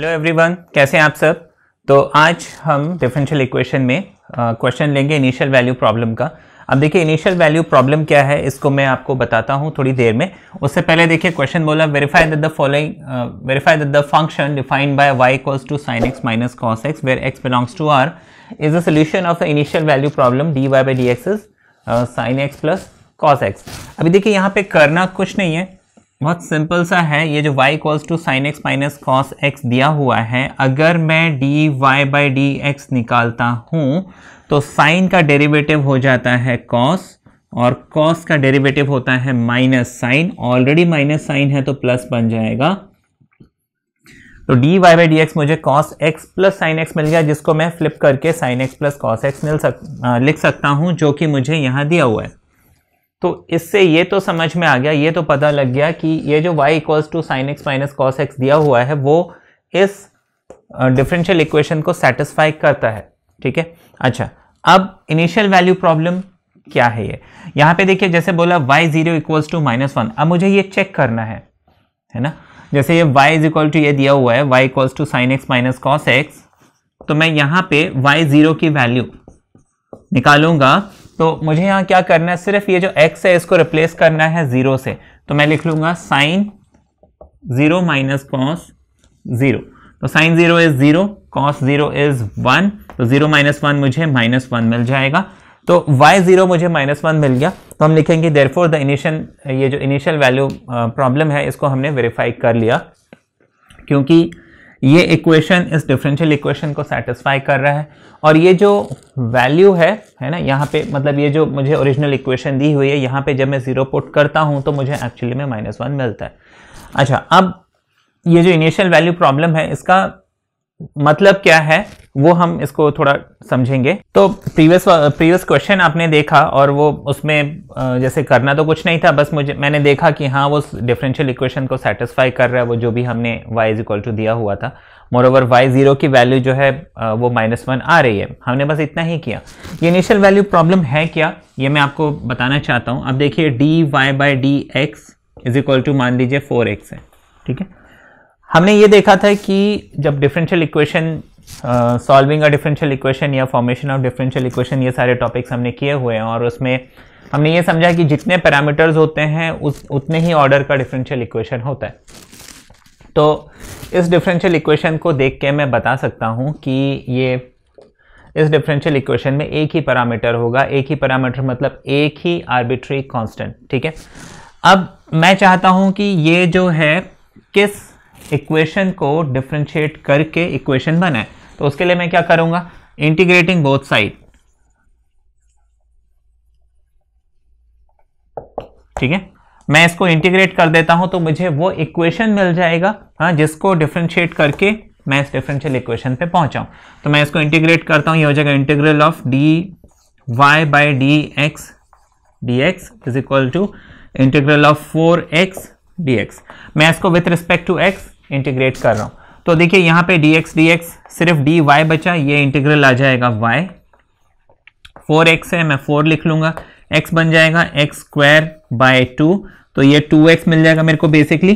hello everyone कैसे हैं आप सब तो आज हम डिफरेंशियल इक्वेशन में क्वेश्चन लेंगे इनिशियल वैल्यू प्रॉब्लम का अब देखिए इनिशियल वैल्यू प्रॉब्लम क्या है इसको मैं आपको बताता हूँ थोड़ी देर में उससे पहले देखिए क्वेश्चन बोला verify the following verify the function defined by y cos to sine x minus cos x where x belongs to R is the solution of the initial value problem d Y by D x is sine x plus cos x अभी देखिए यहाँ पे करना कुछ नहीं है बहुत simple सा है ये जो y equals to sine x minus cos x दिया हुआ है अगर मैं d Y by D x निकालता हूँ तो साइन का डेरिवेटिव हो जाता है कॉस और कॉस का डेरिवेटिव होता है minus sine already minus sine है तो प्लस बन जाएगा तो d Y by D x मुझे cos x plus sine x मिल गया जिसको मैं फ्लिप करके sine x plus cos x मिल सक लिख सकता हूँ जो कि मुझे यहाँ दिया हुआ है तो इससे ये तो समझ में आ गया ये तो पता लग गया कि ये जो y equals to sine x minus cos x दिया हुआ है वो इस डिफरेंशियल इक्वेशन को सेटिस्फाई करता है ठीक है अच्छा अब इनिशियल वैल्यू प्रॉब्लम क्या है ये यहाँ पे देखिए जैसे बोला y zero equals to minus one अब मुझे ये चेक करना है है ना जैसे ये y इज इक्वल टू ये दिया हुआ है y equals to sine x minus cos x तो मैं यहाँ पे वाई जीरो की वैल्यू निकालूंगा तो मुझे यहाँ क्या करना है सिर्फ ये जो एक्स है इसको रिप्लेस करना है ज़ीरो से तो मैं लिख लूंगा sine zero minus cos zero तो sine zero is zero cos zero is one तो ज़ीरो माइनस वन मुझे माइनस वन मिल जाएगा तो y ज़ीरो मुझे माइनस वन मिल गया तो हम लिखेंगे देर फोर द इनिशियल ये जो इनिशियल वैल्यू प्रॉब्लम है इसको हमने वेरीफाई कर लिया क्योंकि ये इक्वेशन इस डिफरेंशियल इक्वेशन को सेटिस्फाई कर रहा है और ये जो वैल्यू है है ना यहाँ पे मतलब ये जो मुझे ओरिजिनल इक्वेशन दी हुई है यहाँ पे जब मैं ज़ीरो पुट करता हूँ तो मुझे एक्चुअली में माइनस वन मिलता है अच्छा अब ये जो इनिशियल वैल्यू प्रॉब्लम है इसका मतलब क्या है वो हम इसको थोड़ा समझेंगे तो प्रीवियस प्रीवियस क्वेश्चन आपने देखा और वो उसमें जैसे करना तो कुछ नहीं था बस मुझे मैंने देखा कि हाँ वो डिफरेंशियल इक्वेशन को सेटिस्फाई कर रहा है वो जो भी हमने वाई इज इक्वल टू दिया हुआ था मोर ओवर वाई जीरो की वैल्यू जो है वो माइनस वन आ रही है हमने बस इतना ही किया ये इनिशियल वैल्यू प्रॉब्लम है क्या ये मैं आपको बताना चाहता हूँ अब देखिए d Y by D x is equal to मान लीजिए फोर एक्स है ठीक है हमने ये देखा था कि जब differential equation solving a differential equation या फॉर्मेशन ऑफ डिफरेंशियल इक्वेशन ये सारे टॉपिक्स हमने किए हुए हैं और उसमें हमने ये समझा कि जितने पैरामीटर्स होते हैं उस उतने ही ऑर्डर का डिफरेंशियल इक्वेशन होता है तो इस डिफरेंशियल इक्वेशन को देख के मैं बता सकता हूँ कि ये इस डिफरेंशियल इक्वेशन में एक ही पैरामीटर होगा एक ही पैरामीटर मतलब एक ही आर्बिट्री कांस्टेंट ठीक है अब मैं चाहता हूँ कि ये जो है किस इक्वेशन को डिफ्रेंशिएट करके इक्वेशन बनाए तो उसके लिए मैं क्या करूंगा इंटीग्रेटिंग बोथ साइड ठीक है मैं इसको इंटीग्रेट कर देता हूं तो मुझे वो इक्वेशन मिल जाएगा हाँ जिसको डिफ्रेंशिएट करके मैं इस डिफरेंशियल इक्वेशन पे पहुंचाऊं तो मैं इसको इंटीग्रेट करता हूं ये हो जाएगा integral of d Y by D x d x is equal to integral of four x d x मैं इसको with respect to x integrate कर रहा हूं तो देखिए यहां पे dx dx सिर्फ dy बचा ये इंटीग्रल आ जाएगा y 4x है मैं 4 लिख लूंगा x बन जाएगा एक्स स्क्वायर बाय टू तो ये 2x मिल जाएगा मेरे को बेसिकली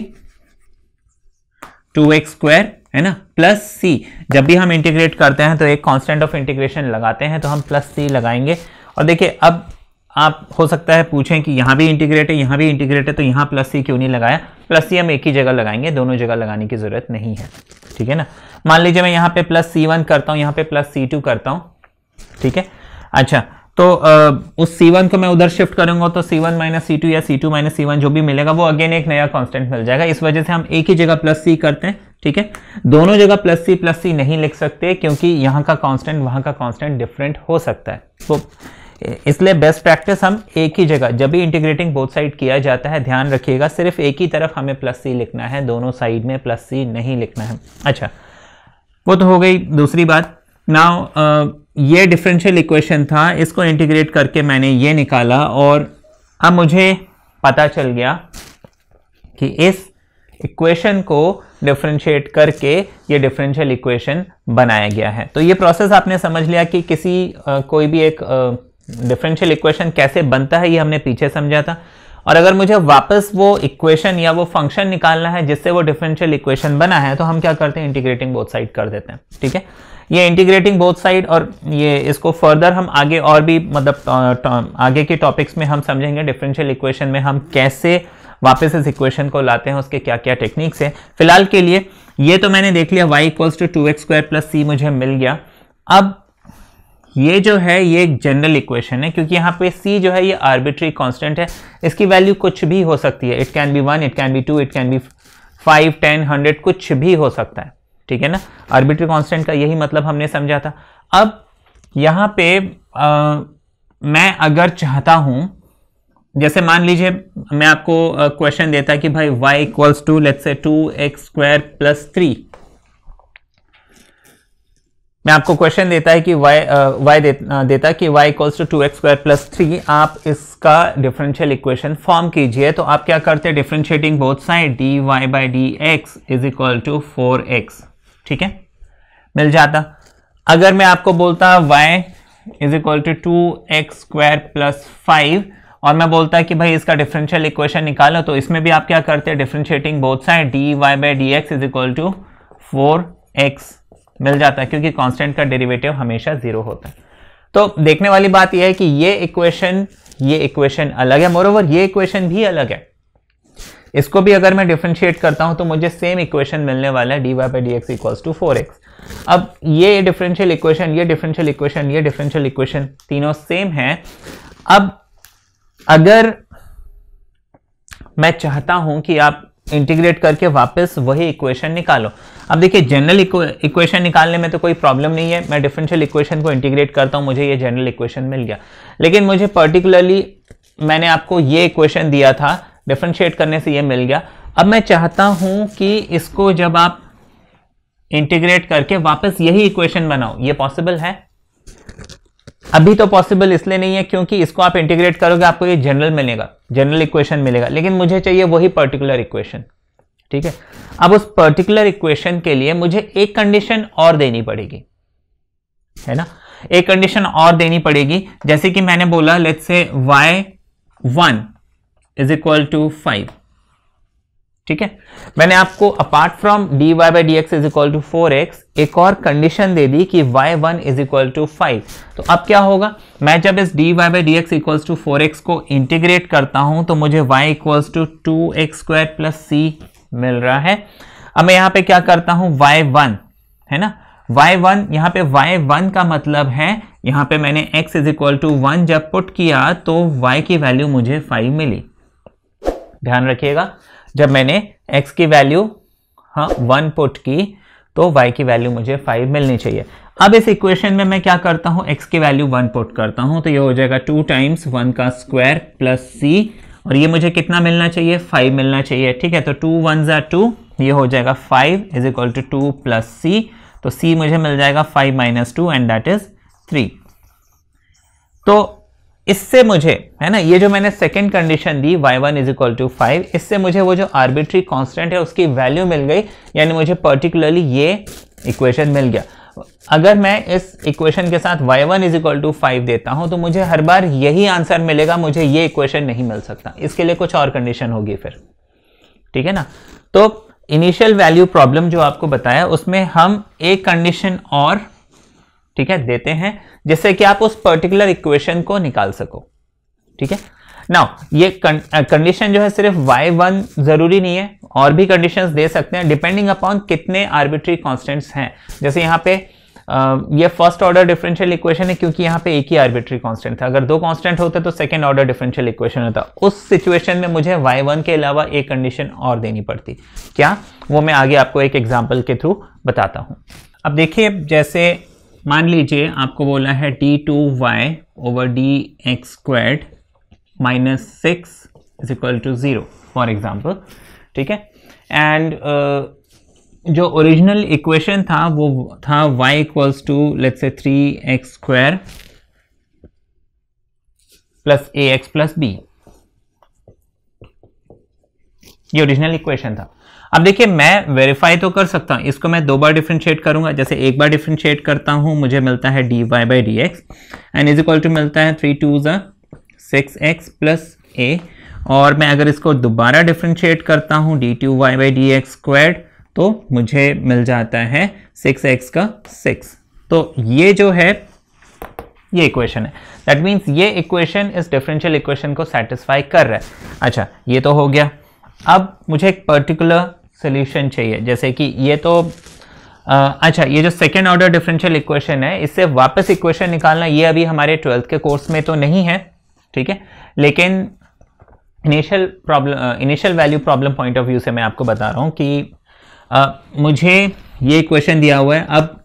2x स्क्वायर है ना प्लस c जब भी हम इंटीग्रेट करते हैं तो एक कांस्टेंट ऑफ इंटीग्रेशन लगाते हैं तो हम प्लस c लगाएंगे और देखिए अब आप हो सकता है पूछें कि यहाँ भी इंटीग्रेट है यहाँ भी इंटीग्रेट है तो यहाँ प्लस सी क्यों नहीं लगाया प्लस सी हम एक ही जगह लगाएंगे दोनों जगह लगाने की ज़रूरत नहीं है ठीक है ना मान लीजिए मैं यहाँ पे प्लस सी वन करता हूँ यहाँ पे प्लस सी टू करता हूँ ठीक है अच्छा तो आ, उस वन को मैं उधर शिफ्ट करूंगा तो c one minus c two या c two minus c one जो भी मिलेगा वो अगेन एक नया कॉन्स्टेंट मिल जाएगा इस वजह से हम एक ही जगह प्लस सी करते हैं ठीक है दोनों जगह प्लस सी प्लस सी नहीं लिख सकते क्योंकि यहाँ का कॉन्स्टेंट वहाँ का कॉन्स्टेंट डिफरेंट हो सकता है तो इसलिए बेस्ट प्रैक्टिस हम एक ही जगह जब भी इंटीग्रेटिंग बोथ साइड किया जाता है ध्यान रखिएगा सिर्फ एक ही तरफ हमें प्लस सी लिखना है दोनों साइड में प्लस सी नहीं लिखना है अच्छा वो तो हो गई दूसरी बात ना ये डिफरेंशियल इक्वेशन था इसको इंटीग्रेट करके मैंने ये निकाला और अब मुझे पता चल गया कि इस इक्वेशन को डिफ्रेंशिएट करके ये डिफरेंशियल इक्वेशन बनाया गया है तो ये प्रोसेस आपने समझ लिया कि किसी आ, कोई भी एक आ, डिफरेंशियल इक्वेशन कैसे बनता है ये हमने पीछे समझा था और अगर मुझे वापस वो इक्वेशन या वो फंक्शन निकालना है जिससे वो डिफरेंशियल इक्वेशन बना है तो हम क्या करते हैं इंटीग्रेटिंग बोथ साइड कर देते हैं ठीक है ये इंटीग्रेटिंग बोथ साइड और ये इसको फर्दर हम आगे और भी मतलब आगे के टॉपिक्स में हम समझेंगे डिफरेंशियल इक्वेशन में हम कैसे वापस इस इक्वेशन को लाते हैं उसके क्या क्या टेक्निक्स हैं फिलहाल के लिए ये तो मैंने देख लिया y equals to two x square plus c मुझे मिल गया अब ये जो है ये एक जनरल इक्वेशन है क्योंकि यहाँ पे सी जो है ये आर्बिट्री कांस्टेंट है इसकी वैल्यू कुछ भी हो सकती है it can be one it can be two it can be five ten hundred कुछ भी हो सकता है ठीक है ना आर्बिट्री कांस्टेंट का यही मतलब हमने समझा था अब यहाँ पे आ, मैं अगर चाहता हूँ जैसे मान लीजिए मैं आपको क्वेश्चन देता कि भाई y equals to let's say two x square plus three मैं आपको क्वेश्चन देता है कि y y दे, देता है कि y equals to two x square plus three आप इसका डिफरेंशियल इक्वेशन फॉर्म कीजिए तो आप क्या करते हैं differentiating both side d Y by D x is equal to four x ठीक है मिल जाता अगर मैं आपको बोलता y is equal to two x square plus five और मैं बोलता कि भाई इसका डिफरेंशियल इक्वेशन निकालो तो इसमें भी आप क्या करते हैं differentiating both side d Y by D x is equal to four x मिल जाता है क्योंकि कांस्टेंट का डेरिवेटिव हमेशा जीरो होता है तो देखने वाली बात यह है कि ये इक्वेशन ये इक्वेशन अलग है मोर ये इक्वेशन भी अलग है इसको भी अगर मैं डिफ्रेंशिएट करता हूं तो मुझे सेम इक्वेशन मिलने वाला है d Y by D x equals to four x अब ये डिफरेंशियल इक्वेशन ये डिफरेंशियल इक्वेशन ये डिफरेंशियल इक्वेशन तीनों सेम है अब अगर मैं चाहता हूं कि आप इंटीग्रेट करके वापस वही इक्वेशन निकालो अब देखिए जनरल इक्वेशन निकालने में तो कोई प्रॉब्लम नहीं है मैं डिफरेंशियल इक्वेशन को इंटीग्रेट करता हूँ मुझे ये जनरल इक्वेशन मिल गया लेकिन मुझे पर्टिकुलरली मैंने आपको ये इक्वेशन दिया था डिफ्रेंशिएट करने से ये मिल गया अब मैं चाहता हूँ कि इसको जब आप इंटीग्रेट करके वापस यही इक्वेशन बनाओ ये पॉसिबल है अभी तो पॉसिबल इसलिए नहीं है क्योंकि इसको आप इंटीग्रेट करोगे आपको ये जनरल मिलेगा जनरल इक्वेशन मिलेगा लेकिन मुझे चाहिए वही पर्टिकुलर इक्वेशन ठीक है अब उस पर्टिकुलर इक्वेशन के लिए मुझे एक कंडीशन और देनी पड़ेगी है ना एक कंडीशन और देनी पड़ेगी जैसे कि मैंने बोला let's say y one is equal to five ठीक है मैंने आपको apart from d Y by D x is equal to four x एक और कंडीशन दे दी कि y1 one is equal to five तो अब क्या होगा मैं जब इस d Y by D x equal to four x को इंटीग्रेट करता हूं तो मुझे y equal to two x square plus c मिल रहा है अब मैं यहां पे क्या करता हूं y1 है ना y1 वन यहां पर वाई वन का मतलब है यहां पे मैंने x is equal to one जब पुट किया तो y की वैल्यू मुझे फाइव मिली ध्यान रखिएगा जब मैंने x की वैल्यू हाँ वन पुट की तो y की वैल्यू मुझे फाइव मिलनी चाहिए अब इस इक्वेशन में मैं क्या करता हूँ x की वैल्यू वन पुट करता हूँ तो ये हो जाएगा टू टाइम्स वन का स्क्वायर प्लस सी और ये मुझे कितना मिलना चाहिए फाइव मिलना चाहिए ठीक है तो टू वन जै टू ये हो जाएगा five is equal to two plus c तो सी मुझे मिल जाएगा five minus two and that is three तो इससे मुझे है ना ये जो मैंने सेकेंड कंडीशन दी y1 one is equal to five इससे मुझे वो जो आर्बिट्री कांस्टेंट है उसकी वैल्यू मिल गई यानी मुझे पर्टिकुलरली ये इक्वेशन मिल गया अगर मैं इस इक्वेशन के साथ y1 one is equal to five देता हूं तो मुझे हर बार यही आंसर मिलेगा मुझे ये इक्वेशन नहीं मिल सकता इसके लिए कुछ और कंडीशन होगी फिर ठीक है ना तो इनिशियल वैल्यू प्रॉब्लम जो आपको बताया उसमें हम एक कंडीशन और ठीक है देते हैं जिससे कि आप उस पर्टिकुलर इक्वेशन को निकाल सको ठीक है नाउ ये कंडीशन जो है सिर्फ वाई वन जरूरी नहीं है और भी कंडीशंस दे सकते हैं डिपेंडिंग अपॉन कितने आर्बिट्री कांस्टेंट्स हैं जैसे यहाँ पे ये फर्स्ट ऑर्डर डिफरेंशियल इक्वेशन है क्योंकि यहाँ पे एक ही आर्बिट्री कांस्टेंट था अगर दो कांस्टेंट होते तो सेकंड ऑर्डर डिफरेंशियल इक्वेशन होता उस सिचुएशन में मुझे y1 के अलावा एक कंडीशन और देनी पड़ती क्या वो मैं आगे आपको एक एग्जाम्पल के थ्रू बताता हूँ अब देखिए जैसे मान लीजिए आपको बोला है d two y over d x squared minus six is equal to zero for example ठीक है एंड uh, जो ओरिजिनल इक्वेशन था वो था y equals to let's say three x square plus a x plus b ये original equation था अब देखिए मैं वेरीफाई तो कर सकता हूँ इसको मैं दो बार डिफ्रेंशिएट करूंगा जैसे एक बार डिफ्रेंशिएट करता हूँ मुझे मिलता है d Y by D x and is equal to मिलता है three two six x plus a और मैं अगर इसको दोबारा डिफ्रेंशिएट करता हूँ d two y by D x squared तो मुझे मिल जाता है सिक्स एक्स का सिक्स तो ये जो है ये इक्वेशन है दैट मीन्स ये इक्वेशन इस डिफरेंशियल इक्वेशन को सेटिस्फाई कर रहा है अच्छा ये तो हो गया अब मुझे एक पर्टिकुलर सोल्यूशन चाहिए जैसे कि ये तो आ, अच्छा ये जो सेकेंड ऑर्डर डिफरेंशियल इक्वेशन है इससे वापस इक्वेशन निकालना ये अभी हमारे ट्वेल्थ के कोर्स में तो नहीं है ठीक है लेकिन initial problem initial value problem point of view से मैं आपको बता रहा हूँ कि आ, मुझे ये इक्वेशन दिया हुआ है अब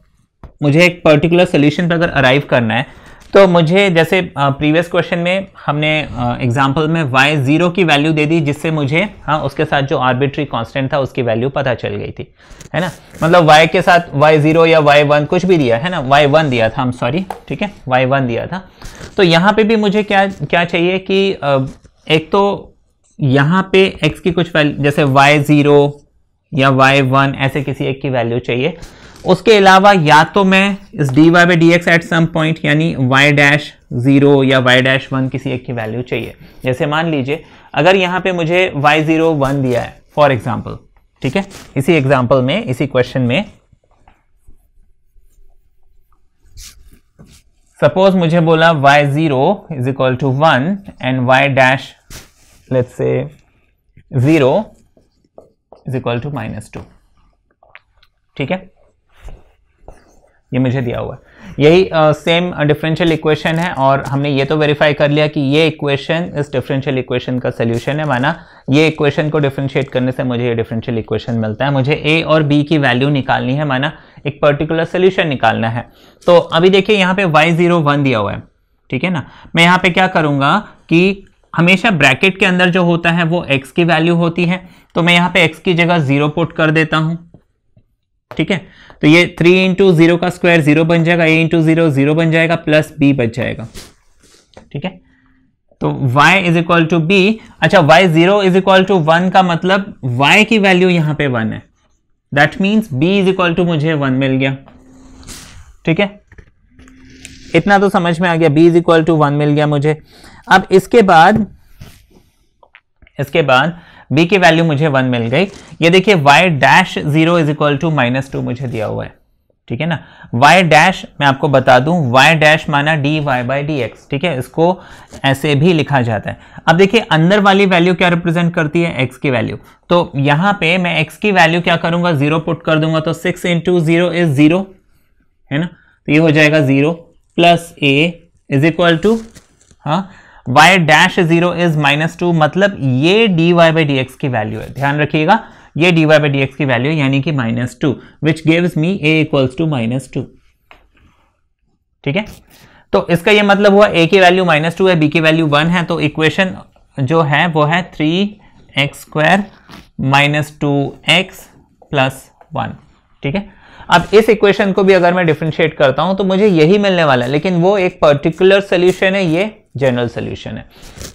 मुझे एक पर्टिकुलर सोल्यूशन पर अगर अराइव करना है तो मुझे जैसे प्रीवियस क्वेश्चन में हमने एग्जांपल में वाई ज़ीरो की वैल्यू दे दी जिससे मुझे हाँ उसके साथ जो आर्बिट्री कांस्टेंट था उसकी वैल्यू पता चल गई थी है ना मतलब वाई के साथ वाई ज़ीरो या वाई वन कुछ भी दिया है ना वाई वन दिया था हम सॉरी ठीक है वाई वन दिया था तो यहाँ पे भी मुझे क्या क्या चाहिए कि एक तो यहाँ पे एक्स की कुछ वैल्यू जैसे वाई ज़ीरो या वाई वन ऐसे किसी एक की वैल्यू चाहिए उसके अलावा या तो मैं इस d Y by D x at some point यानी वाई डैश ज़ीरो या वाई डैश वन किसी एक की वैल्यू चाहिए जैसे मान लीजिए अगर यहाँ पे मुझे वाई ज़ीरो वन दिया है फॉर एग्जाम्पल ठीक है इसी एग्जाम्पल में इसी क्वेश्चन में सपोज मुझे बोला y zero is equal to one and y dash let's say zero is equal to minus two ठीक है ये मुझे दिया हुआ है यही सेम डिफरेंशियल इक्वेशन है और हमने ये तो वेरीफाई कर लिया कि ये इक्वेशन इस डिफरेंशियल इक्वेशन का सोल्यूशन है माना ये इक्वेशन को डिफ्रेंशिएट करने से मुझे ये डिफरेंशियल इक्वेशन मिलता है मुझे ए और बी की वैल्यू निकालनी है माना एक पर्टिकुलर सोल्यूशन निकालना है तो अभी देखिए यहाँ पे वाई जीरो वन दिया हुआ है ठीक है ना मैं यहाँ पे क्या करूँगा कि हमेशा ब्रैकेट के अंदर जो होता है वो एक्स की वैल्यू होती है तो मैं यहाँ पे एक्स की जगह जीरो पुट कर देता हूँ ठीक है तो ये थ्री इंटू जीरो का स्क्वायर जीरो बन जाएगा ए इंटू जीरो जीरो बन जाएगा प्लस बी बच जाएगा ठीक है तो y is equal to b अच्छा y zero is equal to one का मतलब y की वैल्यू यहां पे वन है that means b is equal to मुझे वन मिल गया ठीक है इतना तो समझ में आ गया b is equal to one मिल गया मुझे अब इसके बाद इसके बाद b की वैल्यू मुझे वन मिल गई ये देखिए y dash zero is equal to minus two मुझे दिया हुआ है ठीक है ना y डैश मैं आपको बता दूं y डैश माना dy वाई बाई डी ठीक है इसको ऐसे भी लिखा जाता है अब देखिए अंदर वाली वैल्यू क्या रिप्रेजेंट करती है x की वैल्यू तो यहां पे मैं x की वैल्यू क्या करूंगा जीरो पुट कर दूंगा तो six into zero is zero है ना तो ये हो जाएगा zero plus a is equal to हाँ y dash zero is minus two मतलब ये d Y by D x की वैल्यू है ध्यान रखिएगा ये d Y by D x की वैल्यू यानी कि minus two which gives me a equals to minus two ठीक है तो इसका ये मतलब हुआ ए की वैल्यू माइनस टू है बी की वैल्यू वन है तो इक्वेशन जो है वो है three x square minus two x plus one ठीक है अब इस इक्वेशन को भी अगर मैं डिफ्रेंशिएट करता हूं तो मुझे यही मिलने वाला है लेकिन वो एक पर्टिकुलर सोल्यूशन है ये जनरल सोल्यूशन है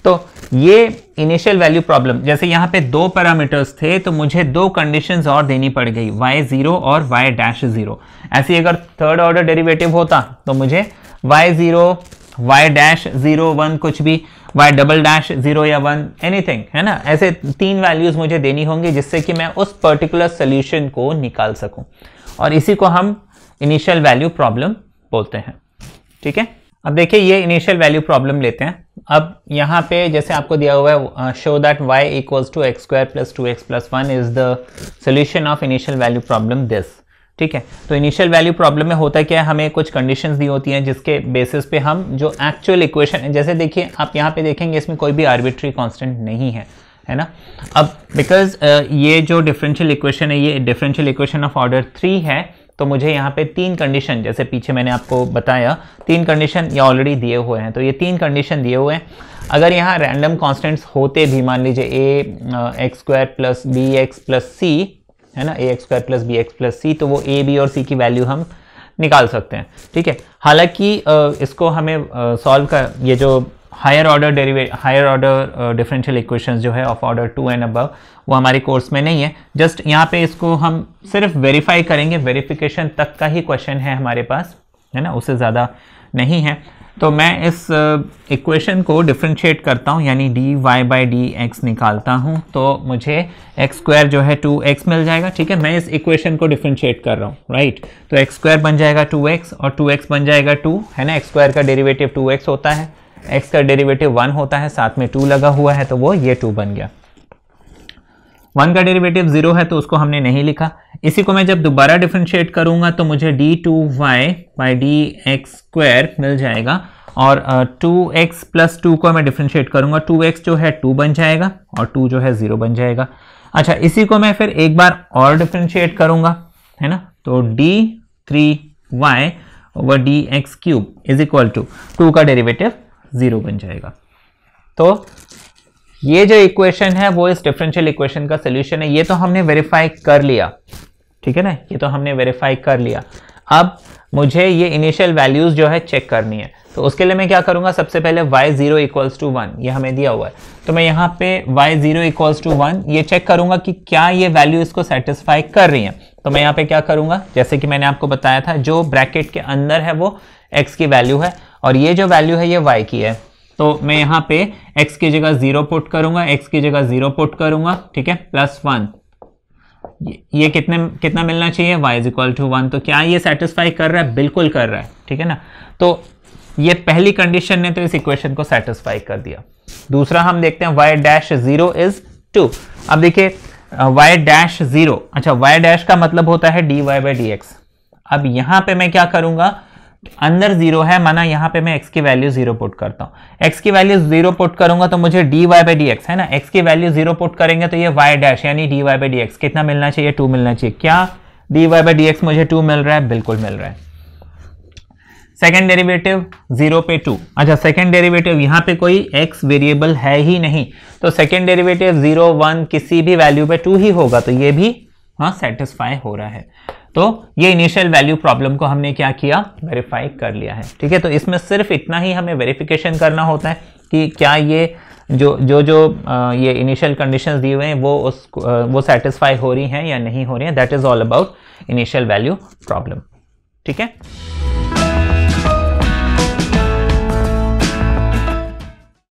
तो ये इनिशियल वैल्यू प्रॉब्लम जैसे यहाँ पे दो पैरामीटर्स थे तो मुझे दो कंडीशंस और देनी पड़ गई y ज़ीरो और y डैश ज़ीरो ऐसे अगर थर्ड ऑर्डर डेरिवेटिव होता तो मुझे y zero y dash zero one कुछ भी y डबल डैश ज़ीरो या वन एनीथिंग है ना ऐसे तीन वैल्यूज़ मुझे देनी होंगी जिससे कि मैं उस पर्टिकुलर सोल्यूशन को निकाल सकूँ और इसी को हम इनिशियल वैल्यू प्रॉब्लम बोलते हैं ठीक है अब देखिए ये इनिशियल वैल्यू प्रॉब्लम लेते हैं अब यहाँ पे जैसे आपको दिया हुआ है show uh, that y equals to x square plus two x plus one is the solution of initial value problem this ठीक है तो इनिशियल वैल्यू प्रॉब्लम में होता क्या है हमें कुछ कंडीशंस दी होती हैं जिसके बेसिस पे हम जो एक्चुअल इक्वेशन है जैसे देखिए आप यहाँ पे देखेंगे इसमें कोई भी आर्बिट्री कॉन्स्टेंट नहीं है है ना अब बिकॉज uh, ये जो डिफरेंशियल इक्वेशन है ये differential equation of order three है तो मुझे यहाँ पे तीन कंडीशन जैसे पीछे मैंने आपको बताया तीन कंडीशन ये ऑलरेडी दिए हुए हैं तो ये तीन कंडीशन दिए हुए हैं अगर यहाँ रैंडम कॉन्स्टेंट्स होते भी मान लीजिए a x square plus b x plus c है ना a x square plus b x plus c तो वो ए बी और सी की वैल्यू हम निकाल सकते हैं ठीक है हालांकि इसको हमें सॉल्व का ये जो higher order derive higher order differential equations जो है of order two and above वो हमारे कोर्स में नहीं है जस्ट यहाँ पे इसको हम सिर्फ वेरीफाई करेंगे वेरिफिकेशन तक का ही क्वेश्चन है हमारे पास है ना उससे ज़्यादा नहीं है तो मैं इस इक्वेशन uh, को डिफ्रेंशिएट करता हूँ यानी D Y by D x निकालता हूँ तो मुझे एक्स स्क्वायर जो है टू एक्स मिल जाएगा ठीक है मैं इस इक्वेशन को डिफ्रेंशिएट कर रहा हूँ राइट तो एक्स स्क्वायर बन जाएगा टू एक्स और टू एक्स बन जाएगा टू है ना एक्स स्क्वायर का डेरिवेटिव टू एक्स होता है एक्स का डेरिवेटिव वन होता है साथ में टू लगा हुआ है तो वो ये टू बन गया वन का डेरिवेटिव जीरो है तो उसको हमने नहीं लिखा इसी को मैं जब दोबारा डिफ्रेंशिएट करूंगा तो मुझे d two y by D x square मिल जाएगा और टू एक्स प्लस टू को मैं डिफ्रेंशिएट करूंगा टू एक्स जो है टू बन जाएगा और टू जो है ज़ीरो बन जाएगा अच्छा इसी को मैं फिर एक बार और डिफ्रेंशिएट करूंगा है ना तो d three y over d x cube is equal to two का डेरिवेटिव ज़ीरो बन जाएगा तो ये जो इक्वेशन है वो इस डिफरेंशियल इक्वेशन का सोल्यूशन है ये तो हमने वेरीफाई कर लिया ठीक है ना ये तो हमने वेरीफाई कर लिया अब मुझे ये इनिशियल वैल्यूज़ जो है चेक करनी है तो उसके लिए मैं क्या करूँगा सबसे पहले y zero equals to one ये हमें दिया हुआ है तो मैं यहाँ पे y zero equals to one ये चेक करूंगा कि क्या ये वैल्यू इसको सेटिस्फाई कर रही है तो मैं यहाँ पे क्या करूंगा जैसे कि मैंने आपको बताया था जो ब्रैकेट के अंदर है वो x की वैल्यू है और ये जो वैल्यू है ये वाई की है तो मैं यहाँ पे एक्स की जगह जीरो पुट करूंगा एक्स की जगह जीरो पुट करूंगा ठीक है प्लस वन ये कितने कितना मिलना चाहिए y is equal to one तो क्या ये सेटिस्फाई कर रहा है बिल्कुल कर रहा है ठीक है ना तो ये पहली कंडीशन ने तो इस इक्वेशन को सेटिस्फाई कर दिया दूसरा हम देखते हैं y dash zero is two अब देखिए y डैश जीरो अच्छा y डैश का मतलब होता है dy वाई बाई अब यहां पे मैं क्या करूंगा अंदर जीरो है माना यहाँ पे मैं एक्स की वैल्यू जीरो पुट करता हूँ एक्स की वैल्यू जीरो पुट करूंगा तो मुझे d Y by D x है ना एक्स की वैल्यू जीरो पुट करेंगे तो ये वाई डैश यानी D Y by D X कितना मिलना चाहिए टू मिलना चाहिए क्या D Y by D x मुझे टू मिल रहा है बिल्कुल मिल रहा है सेकेंड डेरिवेटिव जीरो पे टू अच्छा सेकेंड डेरिवेटिव यहाँ पे कोई एक्स वेरिएबल है ही नहीं तो सेकेंड डेरिवेटिव जीरो वन किसी भी वैल्यू पे टू ही होगा तो ये भी हाँ सेटिस्फाई हो रहा है तो ये इनिशियल वैल्यू प्रॉब्लम को हमने क्या किया वेरीफाई कर लिया है ठीक है तो इसमें सिर्फ इतना ही हमें वेरिफिकेशन करना होता है कि क्या ये जो जो जो ये इनिशियल कंडीशंस दिए हुए हैं वो उस वो सेटिस्फाई हो रही हैं या नहीं हो रही हैं that is all about initial value problem ठीक है